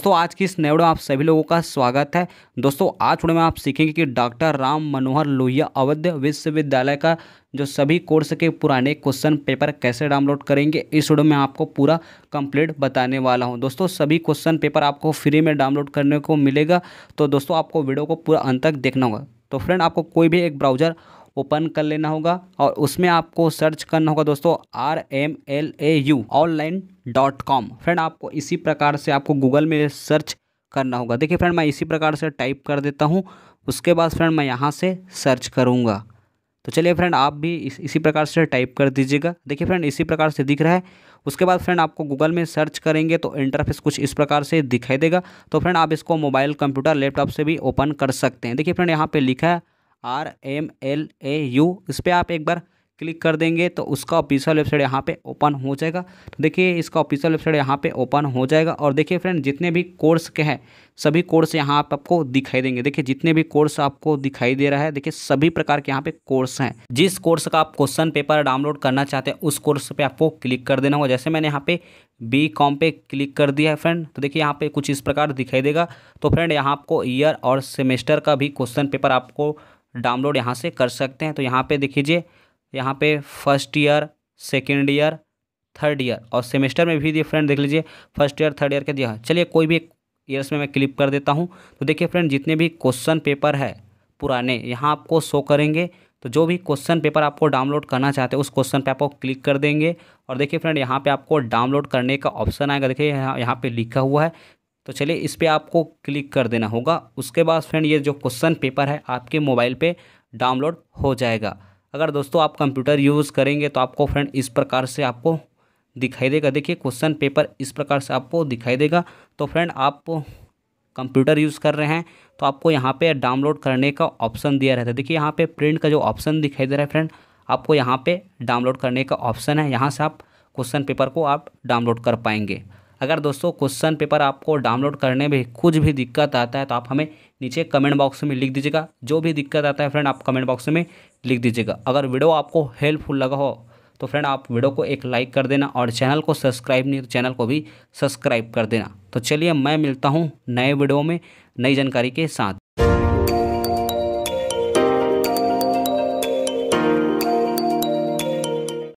दोस्तों आज की इस नए में आप सभी लोगों का स्वागत है दोस्तों आज वीडियो में आप सीखेंगे कि डॉक्टर राम मनोहर लोहिया अवध विश्वविद्यालय का जो सभी कोर्स के पुराने क्वेश्चन पेपर कैसे डाउनलोड करेंगे इस वीडियो में आपको पूरा कंप्लीट बताने वाला हूं दोस्तों सभी क्वेश्चन पेपर आपको फ्री में डाउनलोड करने को मिलेगा तो दोस्तों आपको वीडियो को पूरा अंत तक देखना होगा तो फ्रेंड आपको कोई भी एक ब्राउजर ओपन कर लेना होगा और उसमें आपको सर्च करना होगा दोस्तों R M L A U online dot com friend आपको इसी प्रकार से आपको गूगल में सर्च करना होगा देखिए फ्रेंड मैं इसी प्रकार से टाइप कर देता हूँ उसके बाद फ्रेंड मैं यहाँ से सर्च करूँगा तो चलिए फ्रेंड आप भी इस, इसी प्रकार से टाइप कर दीजिएगा देखिए फ्रेंड इसी प्रकार से दिख रहा है उसके बाद फ्रेंड आपको गूगल में सर्च करेंगे तो इंटरफेस कुछ इस प्रकार से दिखाई देगा तो फ्रेंड आप इसको मोबाइल कंप्यूटर लैपटॉप से भी ओपन कर सकते हैं देखिए फ्रेंड यहाँ पे लिखा है R M L A U इस पर आप एक बार क्लिक कर देंगे तो उसका ऑफिशियल वेबसाइट यहाँ पे ओपन हो जाएगा तो देखिए इसका ऑफिशियल वेबसाइट यहाँ पे ओपन हो जाएगा और देखिए फ्रेंड जितने भी कोर्स के हैं सभी कोर्स यहाँ आप आपको दिखाई देंगे देखिए जितने भी कोर्स आपको दिखाई दे रहा है देखिए सभी प्रकार के यहाँ पे कोर्स हैं जिस कोर्स का आप क्वेश्चन पेपर डाउनलोड करना चाहते हैं उस कोर्स पर आपको क्लिक कर देना होगा जैसे मैंने यहाँ पे बी कॉम पे क्लिक कर दिया है फ्रेंड तो देखिए यहाँ पे कुछ इस प्रकार दिखाई देगा तो फ्रेंड यहाँ आपको ईयर और सेमेस्टर का भी क्वेश्चन पेपर आपको डाउनलोड यहाँ से कर सकते हैं तो यहाँ पे देख लीजिए यहाँ पे first year second year third year और सेमेस्टर में भी दिए फ्रेंड देख लीजिए फर्स्ट ईयर थर्ड ईयर के दिया हाँ। चलिए कोई भी ईयर्स में मैं क्लिप कर देता हूँ तो देखिए फ्रेंड जितने भी क्वेश्चन पेपर है पुराने यहाँ आपको शो करेंगे तो जो भी क्वेश्चन पेपर आपको डाउनलोड करना चाहते हैं उस क्वेश्चन पे आपको क्लिक कर देंगे और देखिए फ्रेंड यहाँ पे आपको डाउनलोड करने का ऑप्शन आएगा देखिए यहाँ यहाँ पे लिखा हुआ है तो चलिए इस पर आपको क्लिक कर देना होगा उसके बाद फ्रेंड ये जो क्वेश्चन पेपर है आपके मोबाइल पे डाउनलोड हो जाएगा अगर दोस्तों आप कंप्यूटर यूज़ करेंगे तो आपको फ्रेंड इस प्रकार से आपको दिखाई देगा देखिए क्वेश्चन पेपर इस प्रकार से आपको दिखाई देगा तो फ्रेंड आप कंप्यूटर यूज़ कर रहे हैं तो आपको यहाँ पे डाउनलोड करने का ऑप्शन दिया रहता है देखिए यहाँ पे प्रिंट का जो ऑप्शन दिखाई दे रहा है फ्रेंड आपको यहाँ पे डाउनलोड करने का ऑप्शन है यहाँ से आप क्वेश्चन पेपर को आप डाउनलोड कर पाएंगे अगर दोस्तों क्वेश्चन पेपर आपको डाउनलोड करने में कुछ भी दिक्कत आता है तो आप हमें नीचे कमेंट बॉक्स में लिख दीजिएगा जो भी दिक्कत आता है फ्रेंड आप कमेंट बॉक्स में लिख दीजिएगा अगर वीडियो आपको हेल्पफुल लगा हो तो फ्रेंड आप वीडियो को एक लाइक कर देना और चैनल को सब्सक्राइब नहीं तो चैनल को भी सब्सक्राइब कर देना तो चलिए मैं मिलता हूँ नए वीडियो में नई जानकारी के साथ